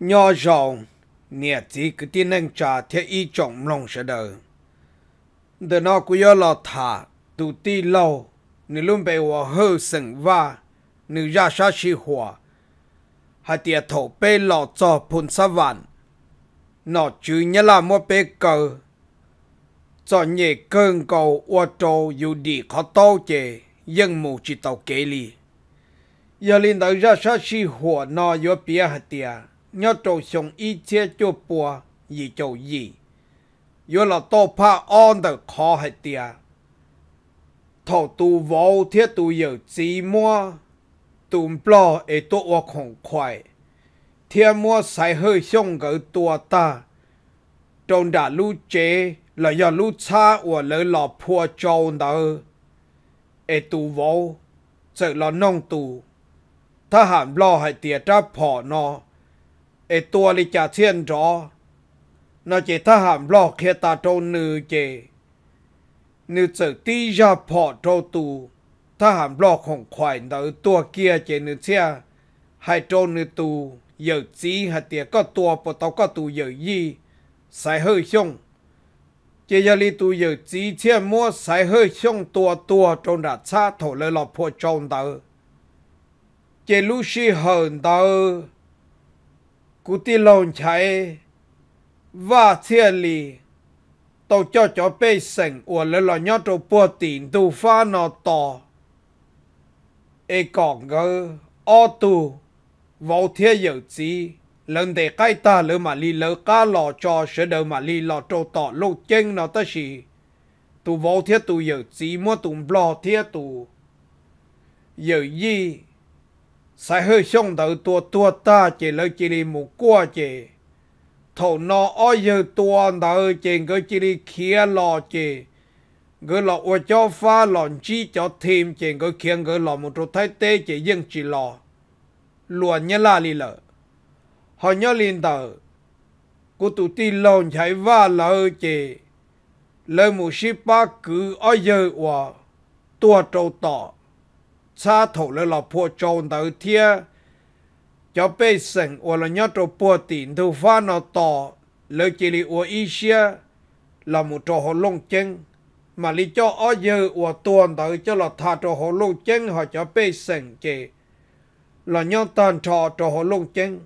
nhỏ giàu nhẹ chỉ cứ tin năng trả thế y trọng lòng sẽ đời để nó cũng do lo thả tụ ti lâu nếu luôn bị hòa hư sừng va nếu ra sa si hòa hai tiệt thổ bê lo cho phun sa vạn nó chứ nhớ là mua bê cờ cho nhẹ cơn cầu ô trâu dù đi khó tàu chè dân mù chỉ tàu kế li giờ linh tới ra sa si hòa nó do bia hai tiệt 要做上一切就播二就二，要了多怕安的考系啲，头都冇贴都有寂寞，都不落会多我恐快，天我晒去上个多大，仲打路姐，来要路差我来老婆做到，会都冇，就老弄都，他喊老系啲只婆喏。ไอตัวลิจาเชียนจอนาถ้ทหามลอกเคตาโตนือเจนือเจอตียาพอโตตูทหามลอกของควายเดาตัวเกียเจนือเชียให้โตนือตูเหยอะจีหัเตียก็ตัวปตก็ตูเหยอะยี่ส่เฮือชงเจยลีตูเหยอะจีเชี่ยมัวใส่เฮือชงตัวตัวจนดัดชาถเลยหลอกพวกจงเดาเจลูชีเหินเดา cụ ti lồn chạy và thiên lì tàu cho cho bê sành ủa lấy lò nhó trâu bùa tín tù pha nó tỏ ê còn gơ ô tù vô thiên dầu chí lần để cái ta lỡ mà lì lỡ cá lò cho sẽ đỡ mà lì lò trâu tỏ lô chân nó ta xì tù vô thiên tù dầu chí mua tù bò thiên tù dầu gì sai hơi xong đầu tua tua ta chỉ lấy chỉ đi mù qua chỉ thổ nó ở giờ tua đầu chỉ cái chỉ đi kia lò chỉ cái lò ở cho pha lò chi cho thêm chỉ cái kia cái lò một chỗ thái tế chỉ riêng chỉ lò luôn nhớ là lì lợ họ nhớ liền tờ cô tụ ti lòn chạy va lỡ chỉ lời mù ship ba cứ ở giờ qua tua trâu tỏ sa thủ là lọ bộ trồn đầu tiên cho bê sừng và là nhớ trò bộ tiền thu phá nó tỏ lời chỉ lý của Asia là một trò hồ lông chân mà lý cho ở dư và tuần tới cho là thà trò hồ lông chân họ cho bê sừng chỉ là nhớ tàn trò trò hồ lông chân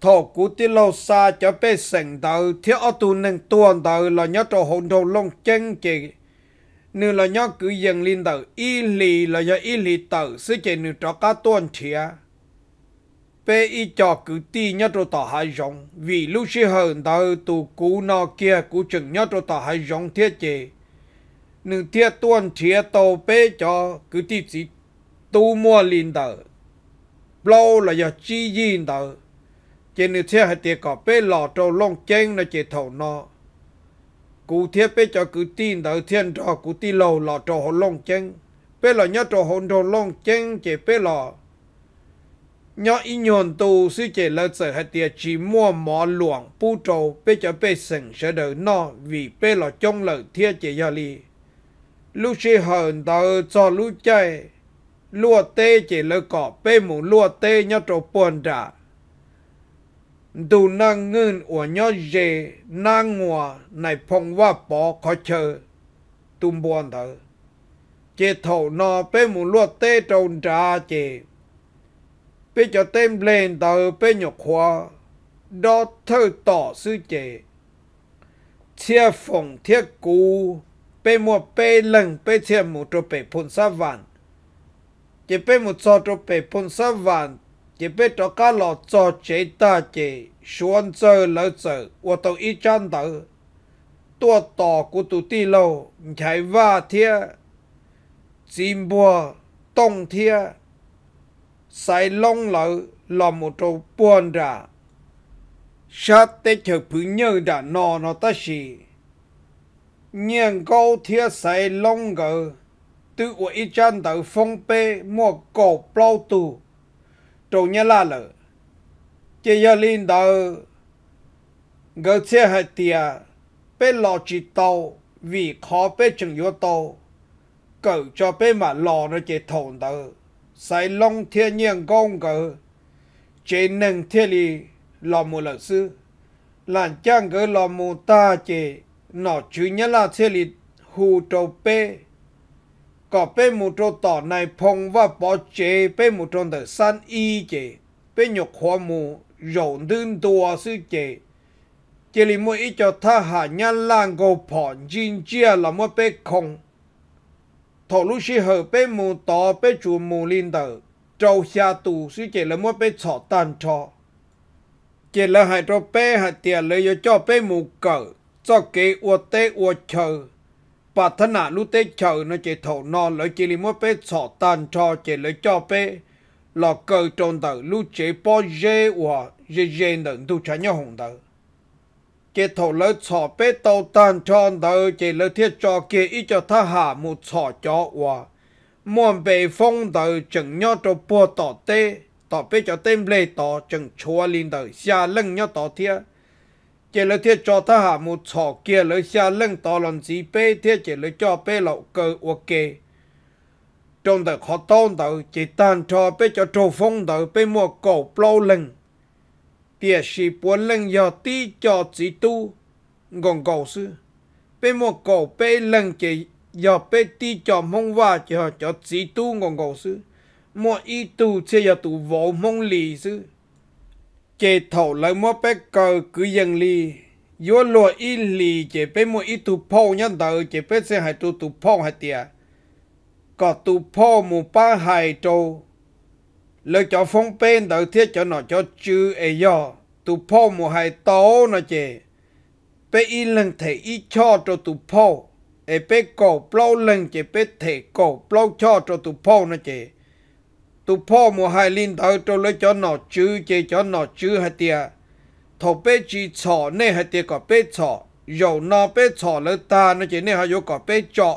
thọ cú tí lâu xa cho bê sừng tới thiếu ở tù nâng tuần tới là nhớ trò hồ lông chân chỉ nữ là nhỏ cứ dân linh tử y lì là do y lì tử sư chế nửa cho cá tuần chia bê y cho cứ ti nhớ trò tỏ hai rộng vì lúc xí hơn tờ tù cú nó kia cú chừng nhớ trò tỏ hai rộng thiết chế nửa thiết tuần chia tàu bê cho cứ ti chỉ tu mua linh tử lâu là do chi yên tử chế nửa thiết hai tiệt có bê lọ trâu long chênh là chế thầu nọ cụ thiết bé cho cụ tin đầu thiên trò cụ tin lâu lò trò hồ lông chân bé lò nhớ trò hồn trò lông chân chỉ bé là nhớ ý nhon tu sư chỉ là sợ hạt tiệt chỉ mua mỏ luồng bu trầu bé cho bé sừng sẽ đỡ no vì bé là trong lời thiết chỉ giờ li lúc khi hờn tờ cho lúc chơi lúa tê chỉ là cỏ bé mù lúa tê nhớ trò buồn trả ดูนางเงินอวนยอเยนางงัวในพงว่าปอขอเชอตุมบวนเถอเจโถนอเป้หมูลวดเต้ตรงจาเจเป้จะเต้นเลนเตอเป้หยกควาดอเธอต่อซื้อเจเทียฝงเทียกูเป้มัวเป้หลังเป้เทียหมูตัวเป้พุนสวรรค์เจเป้หมูซอตัวเป้พุนสวรรค์ chỉ biết cho các lò cho chế ta chế xuân chơi lỡ chơi và tàu ít chăn tàu tua tò của tụ ti lô, chạy va thia chim bùa tông thia sai long lỡ lò một trâu buồn ra sát tế chờ phứ nhớ đã nò nó ta xì nhiên câu thia sai long gỡ tự của ít chăn tàu phong bê mua cổ bao tù trâu nhà la lợ chỉ giờ linh đầu gỡ xe hạt tiệt bên lò chỉ tàu vì khó bên chừng yếu tàu cỡ cho bên mà lò nó chỉ thổn đầu sai long thiên nhiên công cỡ chỉ nâng thiên lý lò mù lợi sư làn chàng cỡ lò mù ta chỉ nó chủ nhà la thiên lý hù trâu bé có bé mù trâu tỏ này phong và bỏ chế bé mù trâu tờ san y chế bé nhục hoa mù rộn đơn tùa sư chế chế lì mùi ít cho tha hạ nhà làng gồ phỏn chín chia là mùa bé không thổ lúc xí hờ bé mù tỏ bé chú mù linh tờ trâu xa tù sư chế là mùa bé chọ tàn cho, chế là hai trâu bé hạ tiền lấy cho bé mù cờ cho kế ua tê ua chờ bà thân à lúc tết chờ nó chỉ thổ nó lấy chỉ mua bé sọ tàn cho chỉ lấy cho bé lọ cờ tròn tờ lúc chỉ bỏ dê và dê dê đừng tu trả nhau hồng tờ chỉ thổ lấy sọ bé tàu tàn cho tờ chỉ lấy thiết cho kia ý cho tha hà một sọ cho và muốn bề phong tờ chừng nhau cho bỏ tỏ tê tỏ bé cho tên lê tỏ chừng chua linh tờ xa lưng nhau tỏ thiết chỉ là thiết cho ta hạ một chỗ kia lấy xa lưng to lần gì bê thiết chỉ lấy cho bê lậu cơ ok trong đời khó tôn đời chỉ tan cho bê cho trâu phong đời bê mua cổ plô lưng bia sĩ bốn lưng giờ tí cho chỉ tu gòn cổ sư bê mua cổ bê lưng chỉ giờ bê tí cho mong và cho chỉ tu gòn cổ sư mua y tu chỉ giờ tu vô mong lì sư chế thầu lấy mua bé cờ cứ dân li yo lo y li chế bé mua y tu po nhân tờ chế bé sẽ hai tu tu po hai tiệt, có tu po mu ba hai trâu lấy cho phong bên đầu thiết cho nó cho chữ e yo tu po mu hai tố nó chế bé y lần thể y cho cho tu po e bé cổ plau lần chế bé thể cổ plau cho cho tu po nó chế ตุพ่อมัวไฮลินเตาตัวเลยจอนหนอจื้อเจจอนหนอจื้อฮะเตียทอเป็ดจีช่อเนี่ยฮะเตียก็เป็ดช่อยาวนอเป็ดช่อเลยตาเนาะเจเน่หายก็เป็ดจ่อ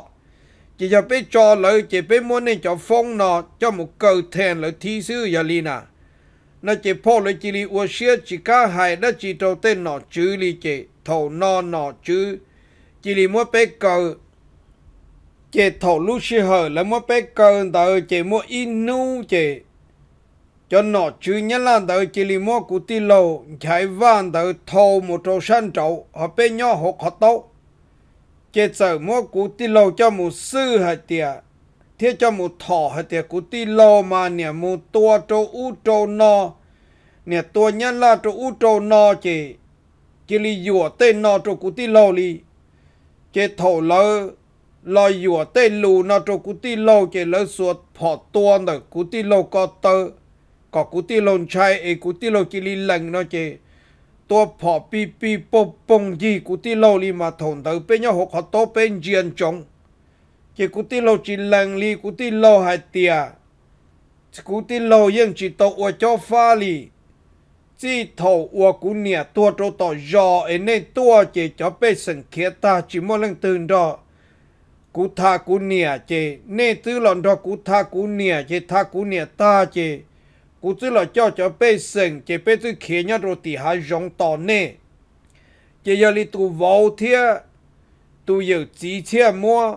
จะจะเป็ดจ่อเลยจะไปม้วนในจะฟงนอจะมุกเกิดแทนเลยที่ซื้อยาลีน่ะน่าจะพ่อเลยจีรีอวเชียจีก้าหายและจีโตเต้นหนอจื้อลีเจท่านอนหนอจื้อจีรีมัวเป็ดเกิด chị thổ lũ xì hở là một bé con tờ chị mua inu nu chị cho nó chứ nhất là tờ chị lì mua cụ tì lầu chạy vàng tờ thô một trâu săn trậu họ bé nhỏ họ khó tấu chị sợ mua cụ tì lầu cho một sư hả tiệt thế cho một thỏ hả tiệt cụ tì lầu mà nè một tua trâu u trâu no nè tua nhất là trâu u trâu no chị chị li dùa tên nó trâu cụ tì lầu lì chị thổ lỡ lo yua tê lù nó cho cú tí lô chế lỡ suốt phỏ tuôn nè cú tí lô có tơ có cú tí lô chai ấy cú tí lô chỉ lì lần nó chế tua phỏ pi pi bông bông gì cú tí lô lì mà thổn tới bên nhau họ tốt bên diện chống chế cú tí lô chỉ lần lì cú tí lô hai tìa cú tí lô yên chỉ tàu ua cho phá lì chỉ thầu ua cú nè tua cho tàu giò ấy nên tua chế cho bê sân kia ta chỉ mua lần tương đó cú tha cú nia chế nê tư lòn đó cú tha cú nia chế tha cú nia ta chế cú tư lò cho cho bê sừng chế bê tư khía nhá rồi tì hà rong tò nè chế giờ li tù vô thia tù yếu chí thia mua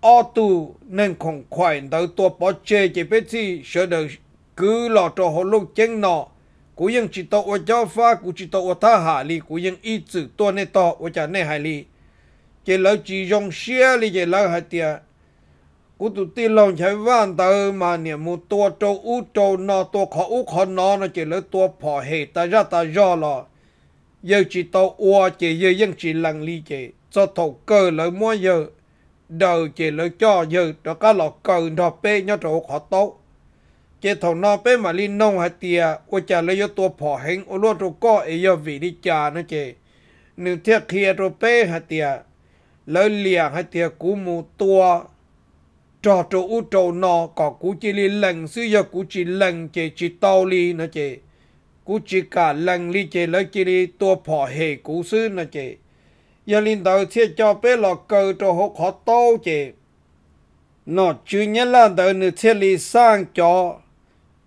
ô tù nên không khoai đầu tù bó chế chế bê tư sở đời cứ lò cho hồ lúc chênh nọ cú yên chỉ tàu ở cho pha cú chỉ tàu ở tha hạ li cú yên ý chữ tuần nè tàu ở chả nê hải li chỉ lỡ chỉ dùng xe li chỉ lỡ hạt tiệt cú tụ ti lòng chạy vạn tờ mà nè một tua trâu u trâu nọ tua khó u khó nọ nó chỉ lỡ tua phò hệ ta ra ta do lo, giờ chỉ tàu ua chỉ giờ vẫn chỉ lằng li chỉ cho thổ cơ lỡ mua giờ đời chỉ lỡ cho giờ đó cá lọ cờ nọ bê nhá trâu khó tốt chỉ thổ nọ bê mà li nông hạt tiệt ua chả lỡ giờ tua phò hẹn ua lúa trâu co ấy giờ vì đi chả nó chỉ nửa thiết kia trâu bê hạt tiệt lỡ liang hay tiệt cú mù tua trò trò u trò nọ có cú chỉ li lần sư giờ cú chỉ lần chỉ chỉ tao li nó chỉ cú chỉ cả lần li chỉ lấy chỉ li tua phò hề cú sư nó chỉ giờ linh đầu thiệt cho bé lọ cờ cho hốt khó tao chỉ nó chưa nhớ là đầu nửa thiệt li sang cho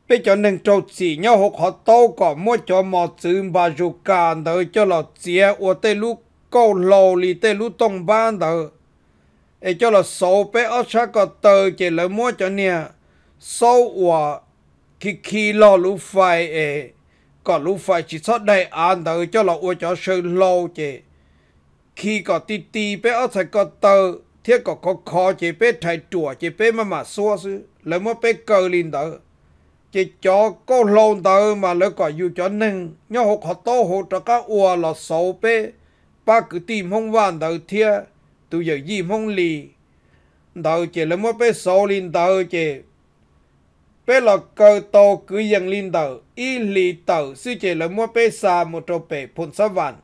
bé cho nên trâu chỉ nhau hốt khó tao có mua cho mò chữ ba dù cả đầu cho lọ chia ô tê lúc cô lô lì tê lú tông ban tờ e cho là sâu bé ở xa có tờ chỉ là mua cho nè sâu hòa khi khi lô lú phai e có lú phai chỉ số đây an à tờ cho là ua cho sư lô chỉ khi có ti ti bé ở xa có tờ thiết có khó khó chỉ bé thầy chùa chỉ bé mà mà xua sư là mua bé cờ lên tờ chỉ cho cô lô tờ mà lỡ có dù cho nâng nhau hộ khó tố hộ cho các ua là sâu bé ba cứ tìm hông vạn đầu thia tu giờ gì hông lì đầu chỉ là mua bé số lên đầu chỉ bé là cơ tô cứ dần lên đầu y lì đầu sư chỉ là mua bé xa một trâu bé phun sáu vạn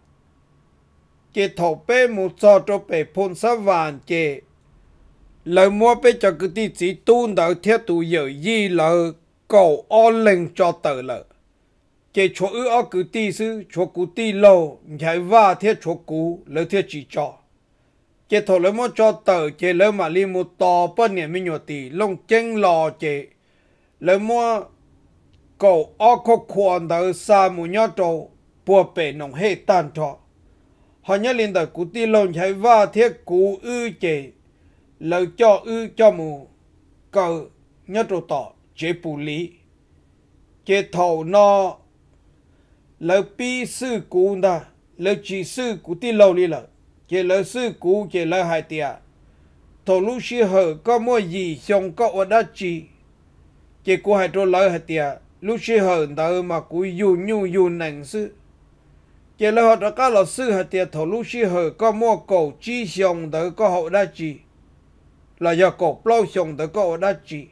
chỉ thổ bé một trâu trâu bé phun sáu vạn chỉ lời mua bé cho cứ tí chỉ tu đầu thia tu giờ gì là cầu o linh cho tờ lợi chế chỗ ư ở cử tì sư chỗ cử tì lầu nhảy va thiết chỗ cú lỡ thiết chỉ cho chế thổ lỡ mốt cho tờ chế lỡ mà li một tò bên nhà mình nhỏ tì lông chân lò chế lỡ mua cầu ở có quan tờ sa mù nhỏ trâu bùa bể nông hệ tan trọ họ nhớ lên tờ cử tì lầu nhảy va thiết cú ư chế lỡ cho ư cho mù cầu nhớ trâu tỏ chế bù lý chế thầu nó no, lỡ pi sư cú nda lỡ chỉ sư cú đi lâu đi lỡ chỉ lỡ sư cú chỉ lỡ hai tia thổ lũ sư hở có mua gì xong có ở đó chỉ chỉ cú hai trâu lỡ hai tia lũ sư hở nda mà cú dù nhu dù nặng sư chỉ lỡ họ đã có lỡ sư hai tia thổ lũ sư hở có mua cổ chỉ xong đó có hậu đó chỉ là do cổ plau xong đó có ở đó chỉ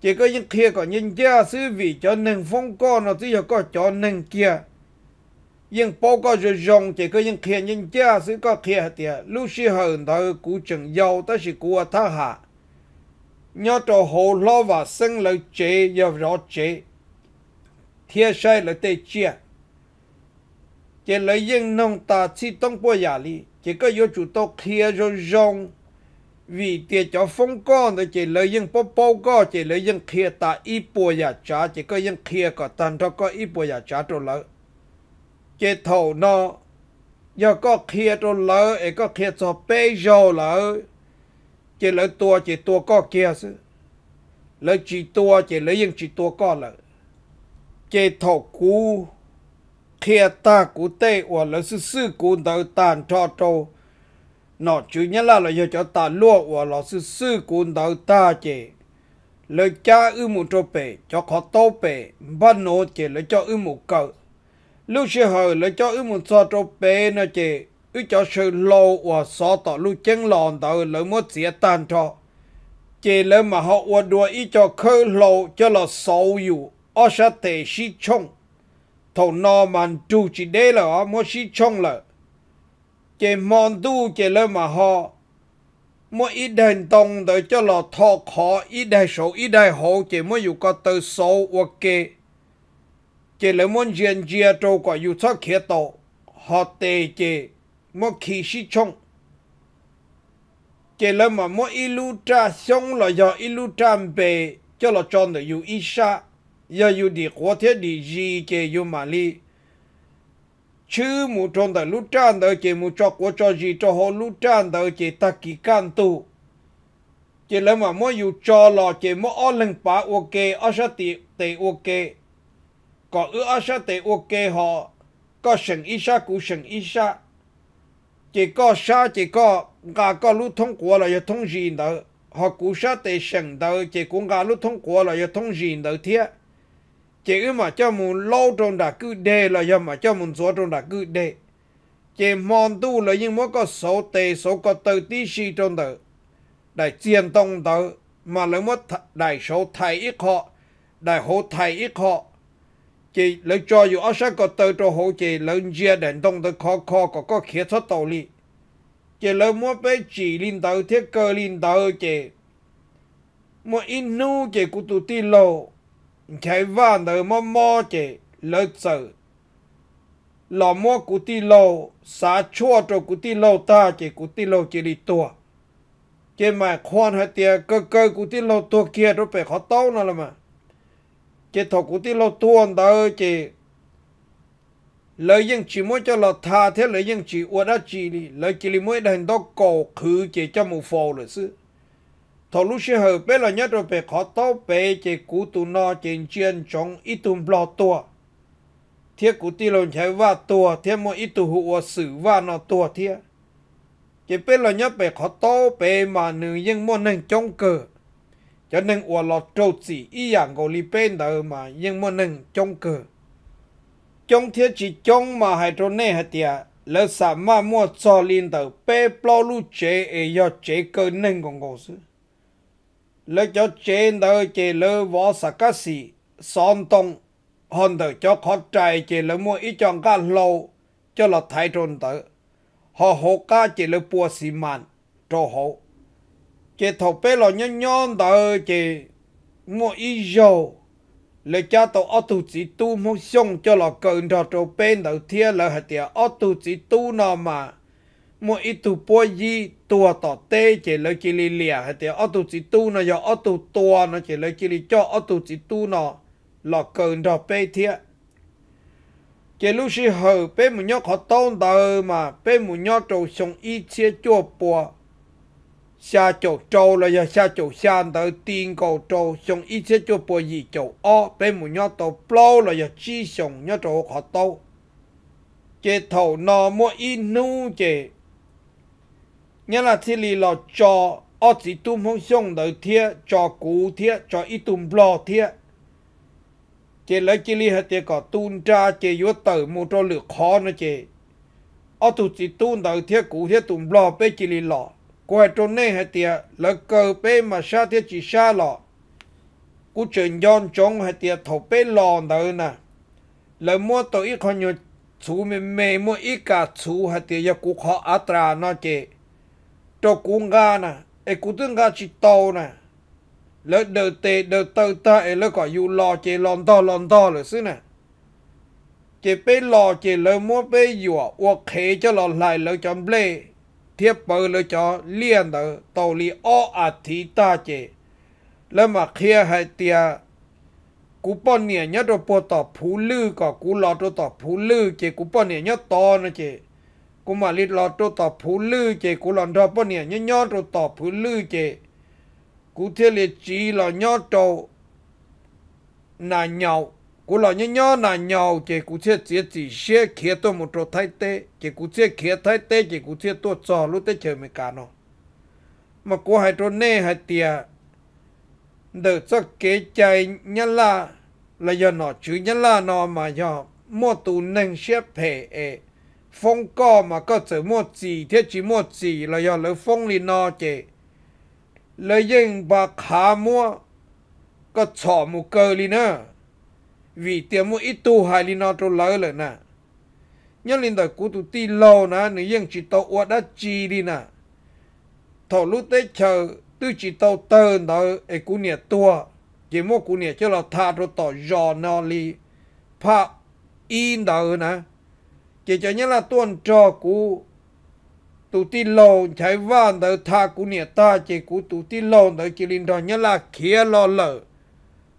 chỉ có những kia có những gia sư vị cho nên phong co nó chỉ có cho nên kia nhưng bao có rồi dùng chỉ có những kia những gia sư có kia thì lúc xưa hơn đó cú chừng giàu ta chỉ cú ta hạ nhớ cho hồ lo và sinh lợi chế và rõ chế thiên sai lợi tê chia chỉ lợi những nông ta chỉ tông bao giả lý chỉ có yếu chủ tộc kia rồi dùng vì tiền cho phong con thì chỉ lấy những bao bố có chỉ lấy những kia ta ít bùa nhà cha chỉ có những kia có tan, cho có ít bùa nhà cha rồi lỡ chỉ thầu nó giờ có kia rồi lỡ ấy có kia cho bê rồi lỡ chỉ lấy tua chỉ tua có kia chứ lấy chỉ tua chỉ lấy những chỉ tua có lỡ chỉ thầu cú kia ta cú tê hoặc là sư sư cú đỡ tan cho trâu nó chủ nhân là là cho ta lúa và lo sư sư cuốn đầu ta chế lời cha ư một trâu bể cho khó tô bể ban nô chế lời cho ư một cầu lúc xưa hồi lời cho ư một sao trâu bể nó chế ư cho sư lâu và sao tỏ lúc chân lòn đầu lời mất dĩa tan cho chế lời mà họ và đùa ý cho khơi lâu cho lo sâu dù ở sát thể si chông thầu nó màn trù chỉ đế là ở mất si chông là chế mòn tu chế lơ mà họ mỗi ít đền tông để cho lọ thọ khó ít đại số ít đại hộ chế mới dù có từ số ok chế lơ muốn diện chia trâu quả dù cho kia tổ họ tề chế mỗi khi sĩ chung chế lơ mà mỗi ít lu tra xong là do ít lu tra bề cho lọ chọn được dù ít xa giờ dù đi quá thế đi gì chế dù mà li chứ mu trong đời lúc trang đời chỉ mu cho của cho gì cho họ lúc trang đời chỉ ta kỳ can tu chỉ là mà mỗi dù cho lò chỉ mỗi ở lưng phá ok ở sát tì tì ok có ư ở sát tì ok họ có sừng ít sa cũng sừng ít sa chỉ có sa chỉ có gà có lúc thông qua là giờ thông gì đó họ cũng sa tì sừng đó chỉ cũng gà lúc thông qua là giờ thông gì đó thiệt chỉ mà cho muốn lâu trong đã cứ đề là giờ mà cho muốn số trong đã cứ đề chỉ mong tu là nhưng mỗi có số tệ số có từ tí si trong đó đại tiền tông đó mà lấy mất đại số thầy ít họ đại hộ thầy ít họ chỉ lấy cho dù ở sáng có từ cho hộ chỉ lấy chia đèn tông tới khó khó có có khía xuất tàu li chỉ lấy mỗi bé chỉ linh tàu thiết cơ linh tàu chỉ mỗi inu chỉ cụ tụ ti lâu cái và nở mò mò chế lỡ sợ lò mò cụ tì lô xá chua cho cụ tì lô ta chế cụ tì lô chế đi tua chế mà khoan hai tia cơ cơ cụ tì lô tua kia rồi phải khó tao nó là mà chế thọ cụ tì lô tua đó chế lời dân chỉ muốn cho lò tha thế lời dân chỉ uất chỉ lời chỉ mỗi đàn đó cổ khứ chế cho một phò rồi sư thọ lúc xe hợp bé là nhất rồi bé khó tao bé chỉ cú tụ nó trên chuyên trong ít tụm lo tua thiết cú ti lồn chạy va tua thiết mỗi ít tụ hụ sử va nó tua thiết chỉ bé là nhất bé khó tao bé mà nữ nhưng muốn nên trong cờ cho nên ủa lọt trâu chỉ y dạng của li bên đó mà nhưng muốn nên trong cờ trong thiết chỉ trong mà hai trốn này hai tiệt lỡ sắm mà mua cho linh tử bé plau lu chế ấy do chế cơ nên còn ngô xứ lấy cho trên đời chỉ lơ võ sa cá sĩ son tông hòn đời cho khó trai chỉ lơ mua ít chọn cá lâu cho là thái trôn tử họ hộ cá chỉ lơ bùa xì màn cho hộ chỉ thầu bé lo nhon nhon tử chỉ mua ít dầu lấy cha tổ ô tô chỉ tu mua xong cho là cần cho trâu bên đầu thiên là hạt tiền ô tô chỉ tu nào mà mua ít tu po gì tua tọt tê chỉ lấy chỉ lì lìa hay thì ở tu chỉ tu nó giờ ở tu tua nó chỉ lấy chỉ lì cho ở tu chỉ tu nó là cần đó bê thiệt chỉ lúc xí hờ bê mu nhóc họ tôn đời mà bê mu nhóc trâu sống ít chia chua po xa chỗ trâu là giờ xa chỗ xa tới tiền cầu trâu sống ít chia chua po gì chỗ o bê mu nhóc tàu plau là giờ chi sống nhóc trâu họ tàu chế thầu nó mua ít nu chế nghĩa là thì lì là cho ở chỉ tụm phong xong đầu thiệt cho cú thiệt cho ít tụm lo thiệt chế lấy chỉ lì hết chỉ có tụm tra chế yếu tử mua cho lửa khó nữa chế ở tụt chỉ tụm đầu thiệt cú thiệt tụm lo bé chỉ lì lo quay trong này hết tiệt lỡ cờ bé mà xa thiệt chỉ xa lo cú chuyện yon chong hết tiệt thầu bé lo nữa nè lỡ mua tổ ít con nhiều chú mình mê mua ít cả chú hết tiệt giờ cú khó át ra nó chế cho cú nga nè e cú tương nga chỉ tàu nè lỡ đờ tê đờ tơ ta e lỡ có dù lò chê lòn to lòn to lỡ xứ nè chê bê lò chê lỡ mua bê dùa ua khế cho lò lại lỡ chấm lê thiếp bờ lỡ cho liền đỡ tàu lì o à thí ta chê lỡ mà khía hai tia cú bọn nè nhớ đồ bộ tỏ phú lư có cú lò đồ tỏ phú lư chê cú bọn nè nhớ to nè chê กูมาลิดลอตัวต่อผู้ลื้อเจกูหลอนทอปเนี่ยย้อนย้อนตัวต่อผู้ลื้อเจกูเที่ยวเลยจีหลอนย้อนโตนายเหงากูหลอนย้อนย้อนนายเหงาเจกูเที่ยวเจียจีเชี่ยเขียตัวมุตโตไทยเตเจกูเที่ยวเขียไทยเตเจกูเที่ยวตัวจอรู้เตเฉยไม่การเนาะมากูให้ตัวเน่ให้เตียเดือดสักเกใจยันละเลยนอชื่อยันละนอมาย่อมัวตูนึงเชี่ยเพเอ phong co mà có chữ mua gì thế chỉ mua gì là do lỡ phong liền nó chứ lỡ yên bà khá mua có chọ một cơ liền nữa vì tiền mua ít tu hai liền nó trâu lỡ lỡ nè nhân linh đời cũ tụ ti lâu nè nữ yên chỉ tàu ua đã chi đi nè thọ lúc tới chờ tư chỉ tàu tơ nó ấy cũ nhẹ tua chỉ mua cũ nhẹ cho là tha rồi tỏ giò nó li pa in đời nè chỉ cho nhất là tuần trò cú tụ ti lồn chạy vàng tới tha cú nè ta chỉ cú tụ ti lồn tới chỉ linh đó nhất là kia lo lợ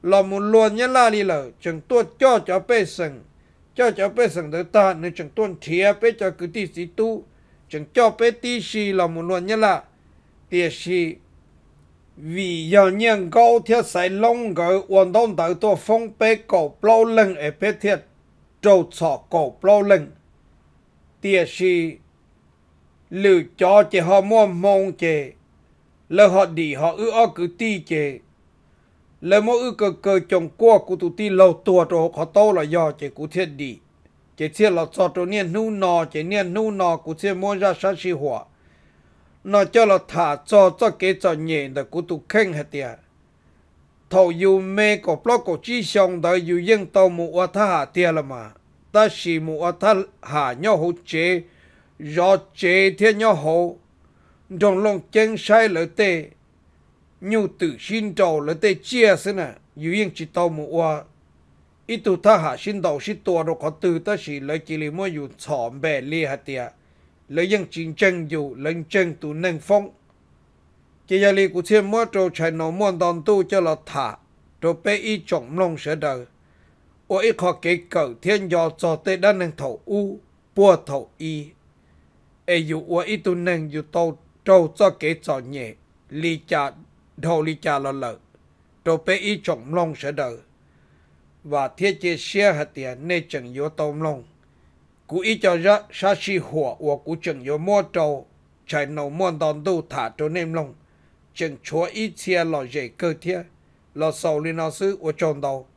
lo muốn luôn nhất là đi lợ chẳng tuột cho cho bê sừng cho cho bê sừng tới ta nên chẳng tuần thía bê cho cứ ti sĩ tu chẳng cho bê ti sĩ lo muốn luôn nhất là tia sĩ vì giờ nhân câu thiết sai long gỡ uốn đông tới tua phong bê cổ bao lưng ở bê thiết trâu sọ cổ bao lưng tia si lự cho chế họ mua mong chế lơ họ đi họ ư ở cứ ti chế lơ mô ư cơ cơ chồng qua cụ tụ ti lâu tua trò họ to là do chế cụ thiết đi chế thiết là cho trò niên nu nò chế niên nu nò cụ thiết mua ra sát si hòa nó cho là thả cho cho kế cho nhẹ để cụ tụ khen hết tiệt thầu dù mê có plot có chi xong đợi dù dân tàu mù ở thả tiệt là mà ta chỉ mu ở thân hạ nhau hậu chế do chế thiên nhau hồ, trong lòng chân sai lợi tê nhu tự xin trầu lợi tê chia xin nè, dù yên chỉ tàu mu ở ít tu ta hạ xin đầu xin tua rồi có từ ta chỉ lợi chỉ li mua dù chọn bè lì hạt tiệt lợi yên chính chân dù lần chân tu nâng phong chỉ giờ li cụ thiên mua trâu chạy nó mua đòn tu cho là thả rồi bé y trọng lòng sẽ đời 我一考给狗天要做对的能头乌波头一，哎呦我一度能有到周做给做业，离家头离家了了，都被一种弄死的，và thiết chế xe hạt tiền nên chẳng yếu tôm lông. Cú ý cho ra xa xì hùa của cú chẳng yếu mua trâu, chạy nấu mòn đòn đu thả trâu nêm lông. Chẳng chúa ý xe lò dễ cơ thiết, lò sầu lên nó sư của tròn đầu.